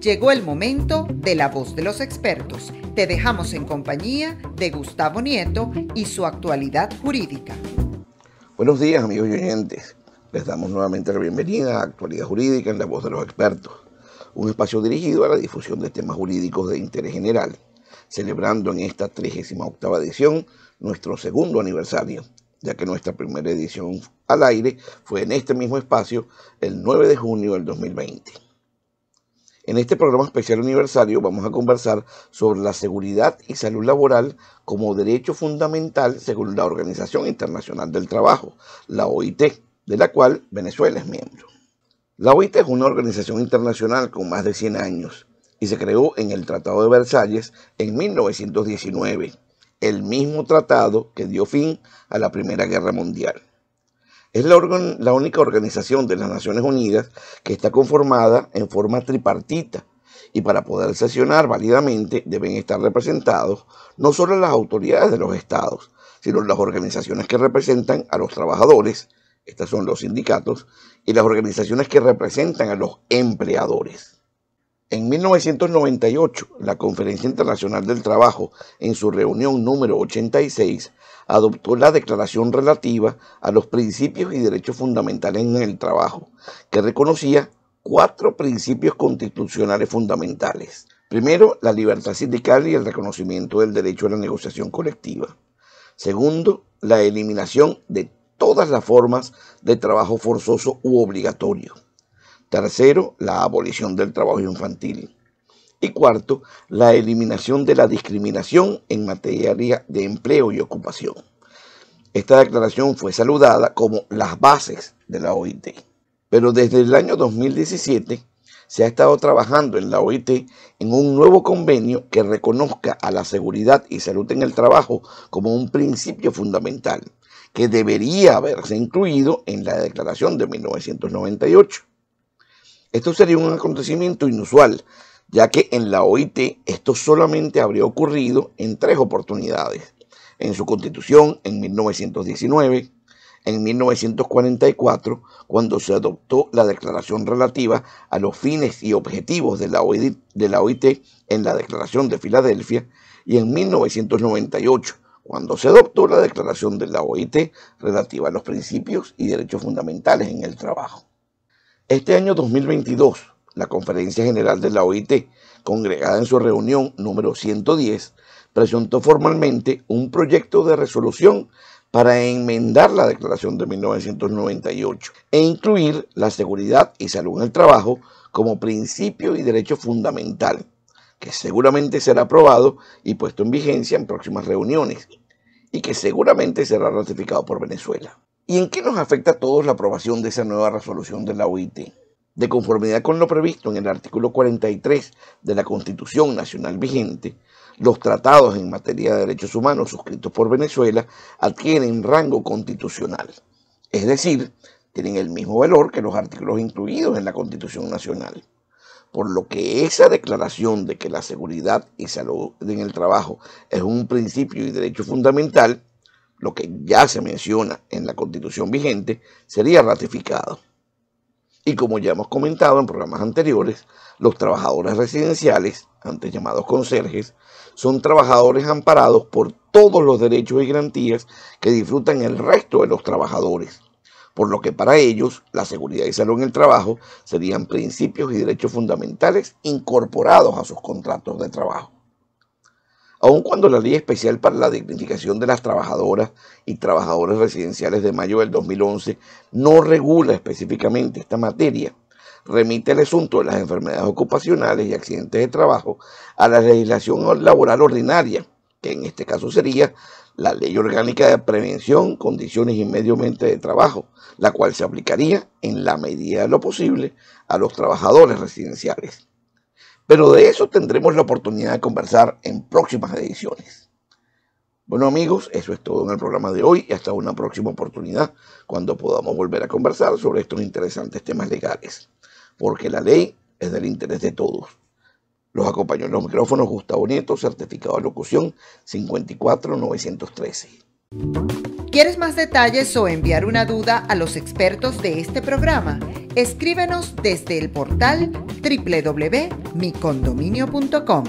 Llegó el momento de la voz de los expertos. Te dejamos en compañía de Gustavo Nieto y su actualidad jurídica. Buenos días amigos y oyentes. Les damos nuevamente la bienvenida a Actualidad Jurídica en la voz de los expertos, un espacio dirigido a la difusión de temas jurídicos de interés general celebrando en esta 38 edición nuestro segundo aniversario, ya que nuestra primera edición al aire fue en este mismo espacio el 9 de junio del 2020. En este programa especial aniversario vamos a conversar sobre la seguridad y salud laboral como derecho fundamental según la Organización Internacional del Trabajo, la OIT, de la cual Venezuela es miembro. La OIT es una organización internacional con más de 100 años y se creó en el Tratado de Versalles en 1919, el mismo tratado que dio fin a la Primera Guerra Mundial. Es la, única organización de las Naciones Unidas que está conformada en forma tripartita y para poder sesionar válidamente deben estar representados no solo las autoridades de los estados, sino las organizaciones que representan a los trabajadores, estas son los sindicatos, y las organizaciones que representan a los empleadores. En 1998, la Conferencia Internacional del Trabajo, en su reunión número 86, adoptó la declaración relativa a los principios y derechos fundamentales en el trabajo, que reconocía cuatro principios constitucionales fundamentales. Primero, la libertad sindical y el reconocimiento del derecho a la negociación colectiva. Segundo, la eliminación de todas las formas de trabajo forzoso u obligatorio. Tercero, la abolición del trabajo infantil. Y cuarto, la eliminación de la discriminación en materia de empleo y ocupación. Esta declaración fue saludada como las bases de la OIT. Pero desde el año 2017 se ha estado trabajando en la OIT en un nuevo convenio que reconozca a la seguridad y salud en el trabajo como un principio fundamental que debería haberse incluido en la Declaración de 1998. Esto sería un acontecimiento inusual, ya que en la OIT esto solamente habría ocurrido en tres oportunidades, en su constitución en 1919, en 1944, cuando se adoptó la declaración relativa a los fines y objetivos de la, OIT, en la Declaración de Filadelfia, y en 1998, cuando se adoptó la declaración de la OIT relativa a los principios y derechos fundamentales en el trabajo. Este año 2022, la Conferencia General de la OIT, congregada en su reunión número 110, presentó formalmente un proyecto de resolución para enmendar la declaración de 1998 e incluir la seguridad y salud en el trabajo como principio y derecho fundamental, que seguramente será aprobado y puesto en vigencia en próximas reuniones y que seguramente será ratificado por Venezuela. ¿Y en qué nos afecta a todos la aprobación de esa nueva resolución de la OIT? De conformidad con lo previsto en el artículo 43 de la Constitución Nacional vigente, los tratados en materia de derechos humanos suscritos por Venezuela adquieren rango constitucional, es decir, tienen el mismo valor que los artículos incluidos en la Constitución Nacional. Por lo que esa declaración de que la seguridad y salud en el trabajo es un principio y derecho fundamental lo que ya se menciona en la constitución vigente, sería ratificado. Y como ya hemos comentado en programas anteriores, los trabajadores residenciales, antes llamados conserjes, son trabajadores amparados por todos los derechos y garantías que disfrutan el resto de los trabajadores, por lo que para ellos la seguridad y salud en el trabajo serían principios y derechos fundamentales incorporados a sus contratos de trabajo aun cuando la Ley Especial para la Dignificación de las Trabajadoras y Trabajadores Residenciales de mayo del 2011 no regula específicamente esta materia, remite el asunto de las enfermedades ocupacionales y accidentes de trabajo a la legislación laboral ordinaria, que en este caso sería la Ley Orgánica de Prevención, Condiciones y Medio Ambiente de Trabajo, la cual se aplicaría en la medida de lo posible a los trabajadores residenciales. Pero de eso tendremos la oportunidad de conversar en próximas ediciones. Bueno amigos, eso es todo en el programa de hoy y hasta una próxima oportunidad cuando podamos volver a conversar sobre estos interesantes temas legales. Porque la ley es del interés de todos. Los acompañó en los micrófonos Gustavo Nieto, certificado de locución 54913. ¿Quieres más detalles o enviar una duda a los expertos de este programa? Escríbenos desde el portal www.micondominio.com.